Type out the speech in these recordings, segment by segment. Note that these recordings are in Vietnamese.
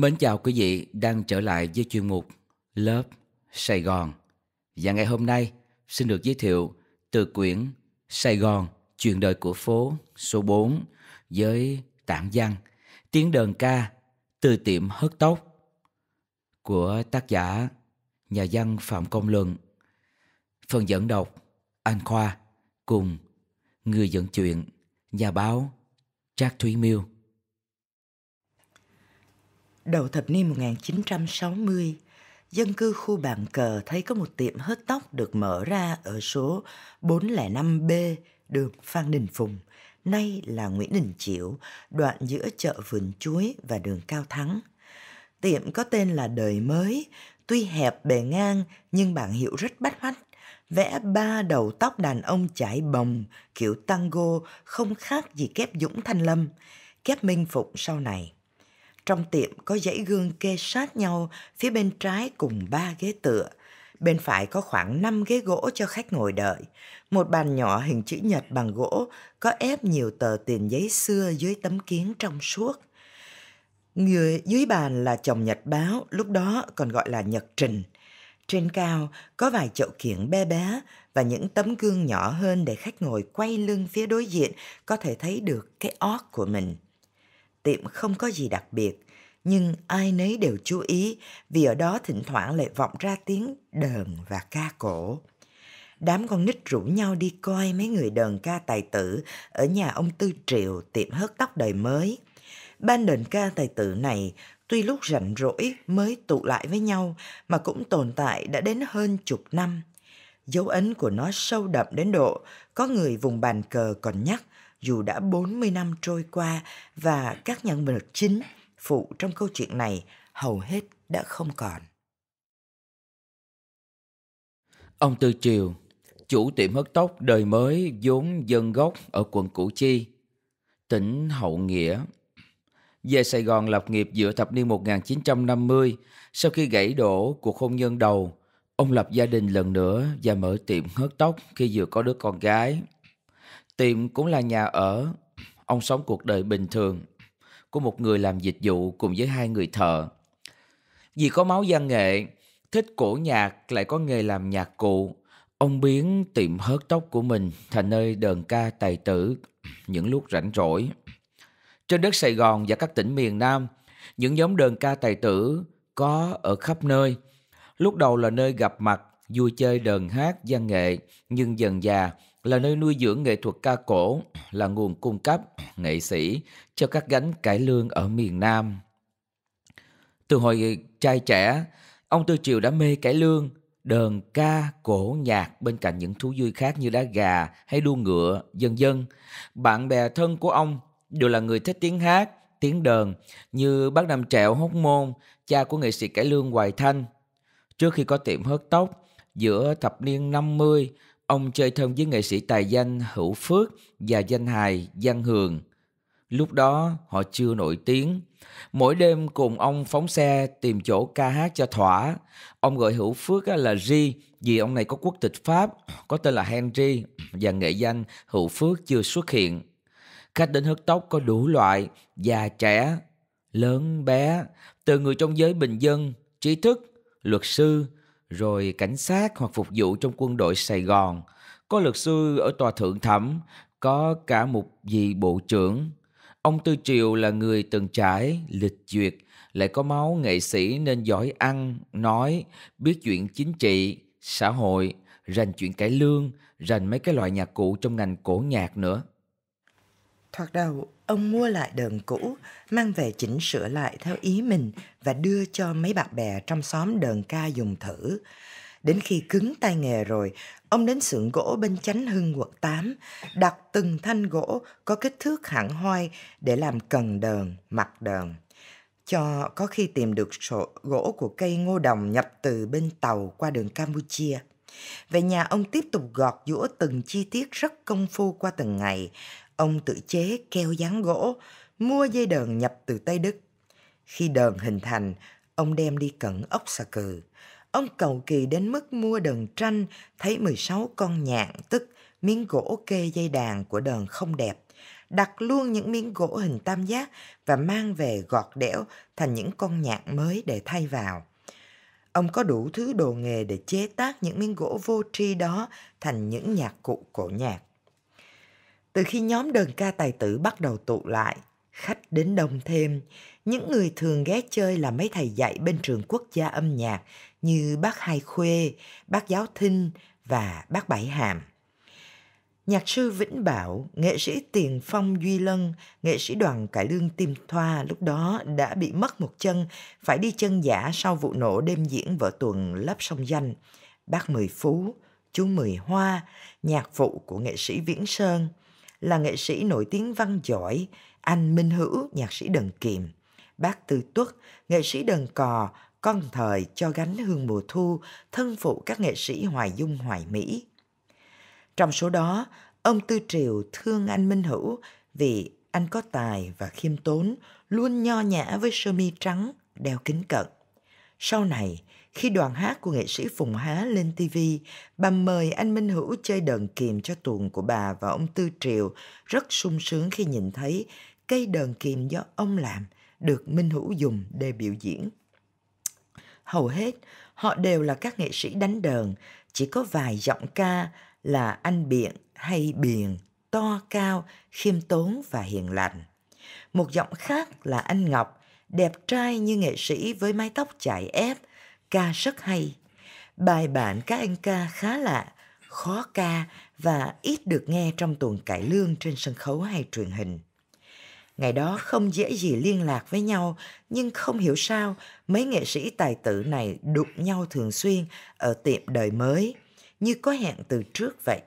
Mến chào quý vị đang trở lại với chuyên mục Lớp Sài Gòn. Và ngày hôm nay xin được giới thiệu từ quyển Sài Gòn, chuyện đời của phố số 4 với tản văn Tiếng đờn ca từ tiệm hớt tóc của tác giả nhà văn Phạm Công Luận. Phần dẫn đọc Anh Khoa cùng người dẫn chuyện nhà báo Trác Thúy Miêu. Đầu thập niên 1960, dân cư khu bàn cờ thấy có một tiệm hớt tóc được mở ra ở số 405B đường Phan Đình Phùng, nay là Nguyễn Đình Chiểu, đoạn giữa chợ Vườn Chuối và đường Cao Thắng. Tiệm có tên là Đời Mới, tuy hẹp bề ngang nhưng bạn hiệu rất bắt mắt. Vẽ ba đầu tóc đàn ông chải bồng, kiểu tango không khác gì kép Dũng Thanh Lâm, kép Minh Phụng sau này. Trong tiệm có dãy gương kê sát nhau, phía bên trái cùng ba ghế tựa. Bên phải có khoảng năm ghế gỗ cho khách ngồi đợi. Một bàn nhỏ hình chữ nhật bằng gỗ có ép nhiều tờ tiền giấy xưa dưới tấm kiến trong suốt. Người dưới bàn là chồng nhật báo, lúc đó còn gọi là nhật trình. Trên cao có vài chậu kiển bé bé và những tấm gương nhỏ hơn để khách ngồi quay lưng phía đối diện có thể thấy được cái ót của mình tiệm không có gì đặc biệt, nhưng ai nấy đều chú ý vì ở đó thỉnh thoảng lại vọng ra tiếng đờn và ca cổ. Đám con nít rủ nhau đi coi mấy người đờn ca tài tử ở nhà ông Tư Triệu tiệm hớt tóc đời mới. Ban đờn ca tài tử này tuy lúc rảnh rỗi mới tụ lại với nhau mà cũng tồn tại đã đến hơn chục năm. Dấu ấn của nó sâu đậm đến độ có người vùng bàn cờ còn nhắc dù đã 40 năm trôi qua và các nhân vật chính phụ trong câu chuyện này hầu hết đã không còn. Ông Tư Triều, chủ tiệm hớt tóc đời mới vốn dân gốc ở quận Củ Chi, tỉnh Hậu Nghĩa, về Sài Gòn lập nghiệp giữa thập niên 1950, sau khi gãy đổ cuộc hôn nhân đầu, ông lập gia đình lần nữa và mở tiệm hớt tóc khi vừa có đứa con gái. Tiệm cũng là nhà ở. Ông sống cuộc đời bình thường của một người làm dịch vụ cùng với hai người thợ. Vì có máu văn nghệ, thích cổ nhạc lại có nghề làm nhạc cụ, ông biến tiệm hớt tóc của mình thành nơi đờn ca tài tử những lúc rảnh rỗi. Trên đất Sài Gòn và các tỉnh miền Nam, những nhóm đờn ca tài tử có ở khắp nơi. Lúc đầu là nơi gặp mặt, vui chơi đờn hát, văn nghệ, nhưng dần già là nơi nuôi dưỡng nghệ thuật ca cổ, là nguồn cung cấp nghệ sĩ cho các gánh cải lương ở miền Nam. Từ hồi trai trẻ, ông Tư Triều đã mê cải lương, đờn ca, cổ nhạc bên cạnh những thú vui khác như đá gà hay đua ngựa, dân dân. Bạn bè thân của ông đều là người thích tiếng hát, tiếng đờn như bác Nam Trẹo Hóc Môn, cha của nghệ sĩ cải lương Hoài Thanh. Trước khi có tiệm hớt tóc, giữa thập niên 50, Ông chơi thân với nghệ sĩ tài danh Hữu Phước và danh hài Giang Hường. Lúc đó họ chưa nổi tiếng. Mỗi đêm cùng ông phóng xe tìm chỗ ca hát cho thỏa. Ông gọi Hữu Phước là Ri vì ông này có quốc tịch Pháp, có tên là Henry và nghệ danh Hữu Phước chưa xuất hiện. Khách đến hớt tóc có đủ loại, già trẻ, lớn bé, từ người trong giới bình dân, trí thức, luật sư, rồi cảnh sát hoặc phục vụ trong quân đội Sài Gòn, có luật sư ở tòa thượng thẩm, có cả một vị bộ trưởng. Ông Tư Triều là người từng trải, lịch duyệt, lại có máu nghệ sĩ nên giỏi ăn, nói, biết chuyện chính trị, xã hội, rành chuyện cải lương, rành mấy cái loại nhạc cụ trong ngành cổ nhạc nữa. Thoạt đầu, ông mua lại đờn cũ, mang về chỉnh sửa lại theo ý mình và đưa cho mấy bạn bè trong xóm đờn ca dùng thử. Đến khi cứng tay nghề rồi, ông đến xưởng gỗ bên Chánh Hưng quận 8, đặt từng thanh gỗ có kích thước hẳn hoi để làm cần đờn, mặt đờn. Cho có khi tìm được sổ gỗ của cây ngô đồng nhập từ bên tàu qua đường Campuchia. Về nhà ông tiếp tục gọt giũa từng chi tiết rất công phu qua từng ngày ông tự chế keo dán gỗ, mua dây đờn nhập từ Tây Đức. Khi đờn hình thành, ông đem đi cẩn ốc xà cừ. Ông cầu kỳ đến mức mua đờn tranh, thấy 16 con nhạn, tức miếng gỗ kê dây đàn của đờn không đẹp. Đặt luôn những miếng gỗ hình tam giác và mang về gọt đẽo thành những con nhạn mới để thay vào. Ông có đủ thứ đồ nghề để chế tác những miếng gỗ vô tri đó thành những nhạc cụ cổ nhạc. Từ khi nhóm đờn ca tài tử bắt đầu tụ lại, khách đến đông thêm, những người thường ghé chơi là mấy thầy dạy bên trường quốc gia âm nhạc như bác Hai Khuê, bác Giáo Thinh và bác Bảy Hàm. Nhạc sư Vĩnh Bảo, nghệ sĩ Tiền Phong Duy Lân, nghệ sĩ đoàn Cải Lương Tim Thoa lúc đó đã bị mất một chân, phải đi chân giả sau vụ nổ đêm diễn vở tuần lấp sông danh. Bác Mười Phú, chú Mười Hoa, nhạc phụ của nghệ sĩ Viễn Sơn – là nghệ sĩ nổi tiếng văn giỏi, anh Minh Hữu, nhạc sĩ Đần kiệm, bác Tư Tuất, nghệ sĩ Đần cò, con thời cho gánh hương mùa thu, thân phụ các nghệ sĩ Hoài Dung Hoài Mỹ. Trong số đó, ông Tư Triều thương anh Minh Hữu vì anh có tài và khiêm tốn, luôn nho nhã với sơ mi trắng, đeo kính cận. Sau này, khi đoàn hát của nghệ sĩ Phùng Há lên TV, bà mời anh Minh Hữu chơi đờn kìm cho tuồng của bà và ông Tư Triều rất sung sướng khi nhìn thấy cây đờn kìm do ông làm được Minh Hữu dùng để biểu diễn. Hầu hết, họ đều là các nghệ sĩ đánh đờn, chỉ có vài giọng ca là anh biện hay biền, to cao, khiêm tốn và hiền lành. Một giọng khác là anh Ngọc, đẹp trai như nghệ sĩ với mái tóc chải ép, ca rất hay. Bài bản các anh ca khá lạ, khó ca và ít được nghe trong tuần cải lương trên sân khấu hay truyền hình. Ngày đó không dễ gì liên lạc với nhau, nhưng không hiểu sao mấy nghệ sĩ tài tử này đụng nhau thường xuyên ở tiệm đời mới, như có hẹn từ trước vậy.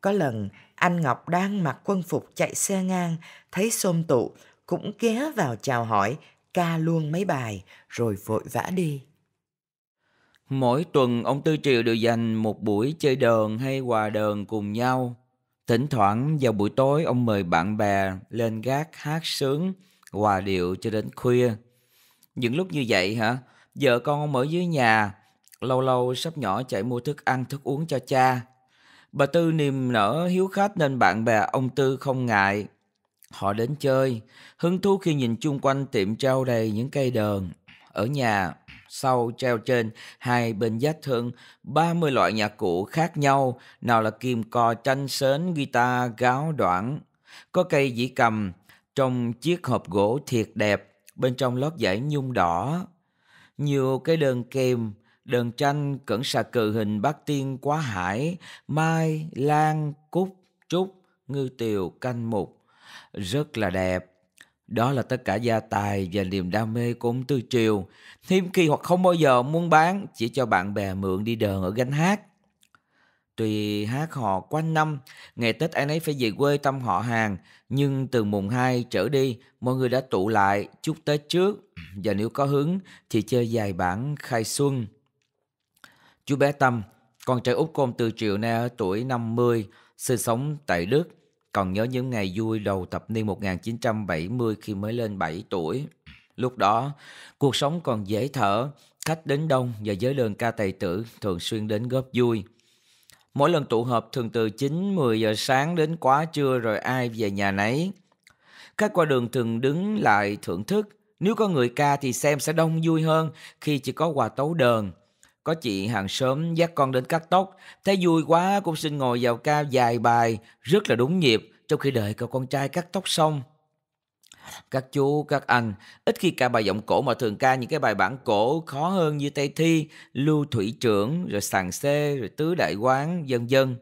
Có lần, anh Ngọc đang mặc quân phục chạy xe ngang, thấy xôm tụ, cũng ghé vào chào hỏi, ca luôn mấy bài, rồi vội vã đi. Mỗi tuần ông Tư Triều đều dành một buổi chơi đờn hay hòa đờn cùng nhau. Thỉnh thoảng vào buổi tối ông mời bạn bè lên gác hát sướng, hòa điệu cho đến khuya. Những lúc như vậy hả? Vợ con ông ở dưới nhà, lâu lâu sắp nhỏ chạy mua thức ăn thức uống cho cha. Bà Tư niềm nở hiếu khách nên bạn bè ông Tư không ngại. Họ đến chơi, hứng thú khi nhìn chung quanh tiệm trao đầy những cây đờn. Ở nhà, sau treo trên hai bên giá thượng 30 loại nhạc cụ khác nhau, nào là kim cò, tranh sến, guitar, gáo đoạn. Có cây dĩ cầm trong chiếc hộp gỗ thiệt đẹp, bên trong lót giải nhung đỏ. Nhiều cái đơn kèm, đơn tranh, cẩn sạc cự hình bát tiên quá hải, mai, lan, cúc, trúc, ngư tiều, canh mục. Rất là đẹp đó là tất cả gia tài và niềm đam mê của ông Tư Triều, thêm khi hoặc không bao giờ muốn bán, chỉ cho bạn bè mượn đi đờn ở gánh hát. Tùy hát họ quanh năm, ngày Tết anh ấy phải về quê thăm họ hàng, nhưng từ mùng 2 trở đi, mọi người đã tụ lại chúc Tết trước, và nếu có hứng thì chơi dài bản khai xuân. Chú bé Tâm, con trai út của ông Tư Triệu nay ở tuổi 50, sinh sống tại Đức. Còn nhớ những ngày vui đầu thập niên 1970 khi mới lên 7 tuổi. Lúc đó, cuộc sống còn dễ thở, khách đến đông và giới lương ca tài tử thường xuyên đến góp vui. Mỗi lần tụ họp thường từ 9-10 giờ sáng đến quá trưa rồi ai về nhà nấy. Khách qua đường thường đứng lại thưởng thức. Nếu có người ca thì xem sẽ đông vui hơn khi chỉ có quà tấu đờn. Có chị hàng xóm dắt con đến cắt tóc, thấy vui quá cũng xin ngồi vào ca dài bài, rất là đúng nhịp, trong khi đợi cậu con trai cắt tóc xong. Các chú, các anh, ít khi ca bài giọng cổ mà thường ca những cái bài bản cổ khó hơn như Tây Thi, Lưu Thủy Trưởng, rồi Sàng Xê, rồi Tứ Đại Quán, dân dân.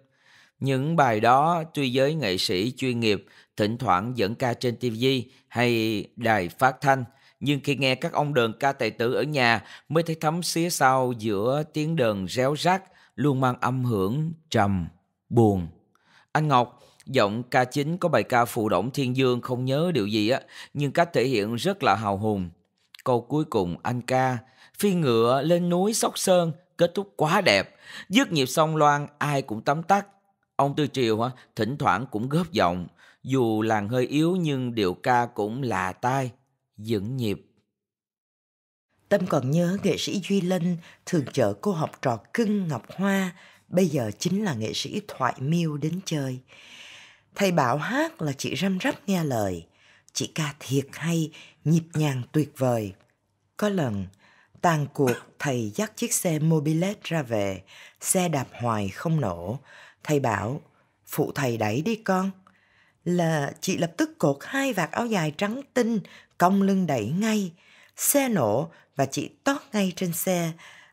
Những bài đó tuy giới nghệ sĩ chuyên nghiệp, thỉnh thoảng dẫn ca trên TV hay đài phát thanh, nhưng khi nghe các ông đờn ca tài tử ở nhà mới thấy thấm xía sau giữa tiếng đờn réo rắt luôn mang âm hưởng trầm, buồn. Anh Ngọc, giọng ca chính có bài ca Phụ Động Thiên Dương không nhớ điều gì á, nhưng cách thể hiện rất là hào hùng. Câu cuối cùng anh ca, phi ngựa lên núi Sóc Sơn, kết thúc quá đẹp. Dứt nhịp song loan, ai cũng tắm tắt. Ông Tư Triều thỉnh thoảng cũng góp giọng, dù làng hơi yếu nhưng điệu ca cũng là tai dựng nhịp. Tâm còn nhớ nghệ sĩ Duy Linh thường chở cô học trò cưng Ngọc Hoa, bây giờ chính là nghệ sĩ Thoại Miêu đến chơi. Thầy bảo hát là chị răm rắp nghe lời, chị ca thiệt hay, nhịp nhàng tuyệt vời. Có lần, tàn cuộc thầy dắt chiếc xe mobilet ra về, xe đạp hoài không nổ. Thầy bảo, phụ thầy đẩy đi con. Là chị lập tức cột hai vạt áo dài trắng tinh cong lưng đẩy ngay, xe nổ và chị tót ngay trên xe.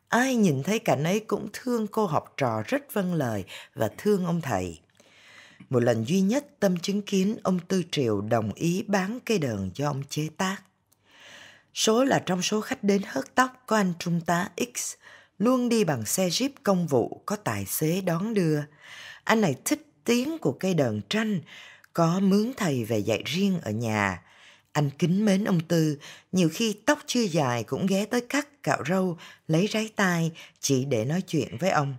Ai nhìn thấy cảnh ấy cũng thương cô học trò rất vâng lời và thương ông thầy. Một lần duy nhất Tâm chứng kiến ông Tư Triều đồng ý bán cây đờn cho ông chế tác. Số là trong số khách đến hớt tóc có anh Trung tá X, luôn đi bằng xe jeep công vụ có tài xế đón đưa. Anh này thích tiếng của cây đờn tranh, có mướn thầy về dạy riêng ở nhà – anh kính mến ông Tư, nhiều khi tóc chưa dài cũng ghé tới cắt, cạo râu, lấy rái tai chỉ để nói chuyện với ông.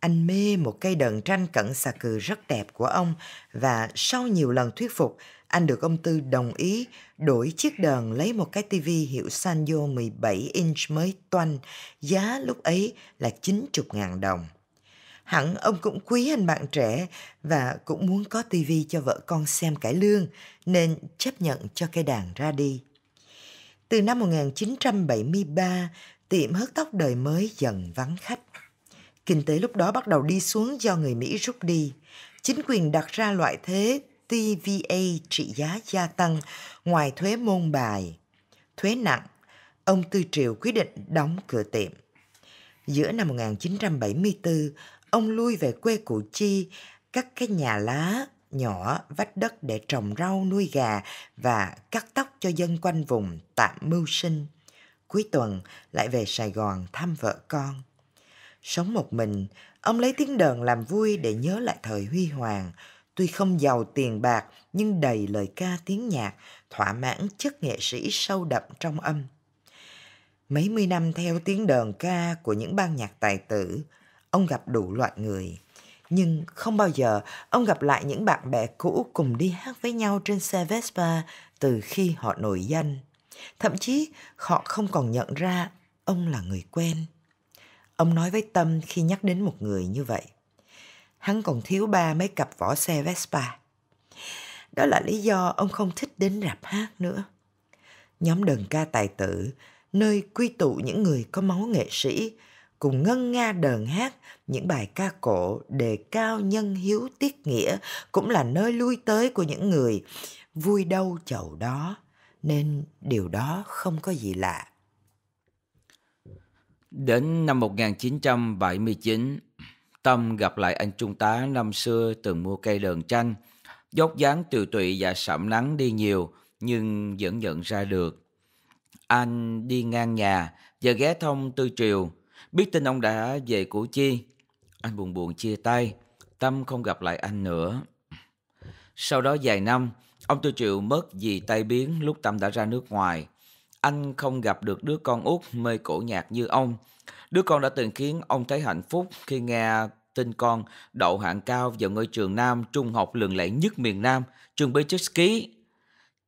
Anh mê một cây đờn tranh cận xà cừ rất đẹp của ông và sau nhiều lần thuyết phục, anh được ông Tư đồng ý đổi chiếc đờn lấy một cái tivi hiệu Sanyo 17 inch mới toanh, giá lúc ấy là 90.000 đồng. Hẳn ông cũng quý anh bạn trẻ và cũng muốn có tivi cho vợ con xem cải lương nên chấp nhận cho cây đàn ra đi. Từ năm 1973, tiệm hớt tóc đời mới dần vắng khách. Kinh tế lúc đó bắt đầu đi xuống do người Mỹ rút đi. Chính quyền đặt ra loại thế TVA trị giá gia tăng ngoài thuế môn bài, thuế nặng. Ông Tư Triều quyết định đóng cửa tiệm. Giữa năm 1974, Ông lui về quê Củ Chi, cắt cái nhà lá nhỏ vách đất để trồng rau nuôi gà và cắt tóc cho dân quanh vùng tạm mưu sinh. Cuối tuần lại về Sài Gòn thăm vợ con. Sống một mình, ông lấy tiếng đờn làm vui để nhớ lại thời huy hoàng. Tuy không giàu tiền bạc nhưng đầy lời ca tiếng nhạc, thỏa mãn chất nghệ sĩ sâu đậm trong âm. Mấy mươi năm theo tiếng đờn ca của những ban nhạc tài tử, ông gặp đủ loại người. Nhưng không bao giờ ông gặp lại những bạn bè cũ cùng đi hát với nhau trên xe Vespa từ khi họ nổi danh. Thậm chí họ không còn nhận ra ông là người quen. Ông nói với Tâm khi nhắc đến một người như vậy. Hắn còn thiếu ba mấy cặp vỏ xe Vespa. Đó là lý do ông không thích đến rạp hát nữa. Nhóm đờn ca tài tử, nơi quy tụ những người có máu nghệ sĩ, cùng ngân nga đờn hát những bài ca cổ đề cao nhân hiếu tiết nghĩa cũng là nơi lui tới của những người vui đâu chầu đó nên điều đó không có gì lạ. Đến năm 1979, Tâm gặp lại anh trung tá năm xưa từng mua cây đờn tranh. Dốc dáng tiều tụy và sẩm nắng đi nhiều nhưng vẫn nhận ra được. Anh đi ngang nhà và ghé thông tư triều Biết tin ông đã về Củ Chi, anh buồn buồn chia tay, Tâm không gặp lại anh nữa. Sau đó vài năm, ông Tư chịu mất vì tai biến lúc Tâm đã ra nước ngoài. Anh không gặp được đứa con út mê cổ nhạc như ông. Đứa con đã từng khiến ông thấy hạnh phúc khi nghe tin con đậu hạng cao vào ngôi trường Nam trung học lừng lẫy nhất miền Nam, trường Bechevsky.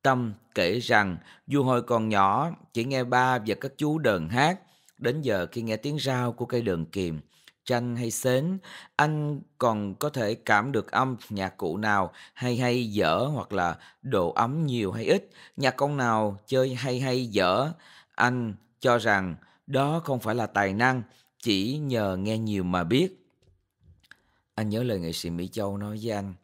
Tâm kể rằng dù hồi còn nhỏ chỉ nghe ba và các chú đờn hát, Đến giờ khi nghe tiếng rao của cây đường kìm, tranh hay sến, anh còn có thể cảm được âm nhạc cụ nào hay hay dở hoặc là độ ấm nhiều hay ít, nhạc công nào chơi hay hay dở. Anh cho rằng đó không phải là tài năng, chỉ nhờ nghe nhiều mà biết. Anh nhớ lời nghệ sĩ Mỹ Châu nói với anh,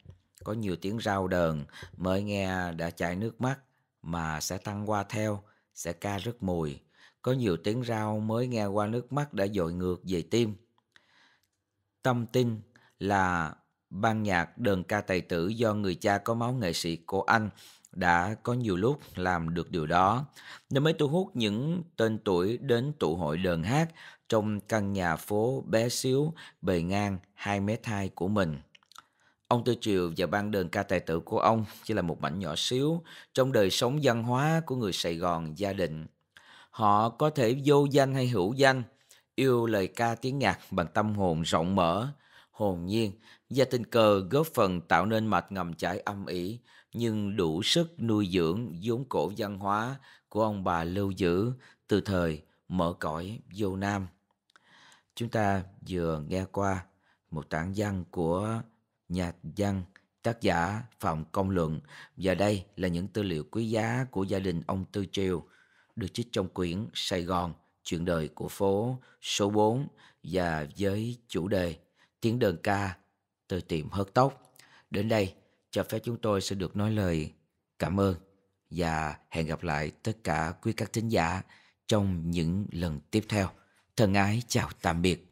có nhiều tiếng rao đờn mới nghe đã chảy nước mắt mà sẽ tăng qua theo, sẽ ca rất mùi. Có nhiều tiếng rao mới nghe qua nước mắt đã dội ngược về tim. Tâm tin là ban nhạc đờn ca tài tử do người cha có máu nghệ sĩ của anh đã có nhiều lúc làm được điều đó. nên mới thu hút những tên tuổi đến tụ hội đờn hát trong căn nhà phố bé xíu bề ngang 2 mét 2 của mình. Ông Tư Triều và ban đờn ca tài tử của ông chỉ là một mảnh nhỏ xíu trong đời sống văn hóa của người Sài Gòn gia đình. Họ có thể vô danh hay hữu danh, yêu lời ca tiếng nhạc bằng tâm hồn rộng mở, hồn nhiên và tình cờ góp phần tạo nên mạch ngầm chảy âm ỉ nhưng đủ sức nuôi dưỡng vốn cổ văn hóa của ông bà lưu giữ từ thời mở cõi vô nam. Chúng ta vừa nghe qua một tảng văn của nhà văn tác giả Phạm Công Luận và đây là những tư liệu quý giá của gia đình ông Tư Triều được trích trong quyển Sài Gòn, chuyện đời của phố số 4 và với chủ đề Tiếng đơn ca, tôi tìm hớt tóc. Đến đây, cho phép chúng tôi sẽ được nói lời cảm ơn và hẹn gặp lại tất cả quý các thính giả trong những lần tiếp theo. Thân ái chào tạm biệt.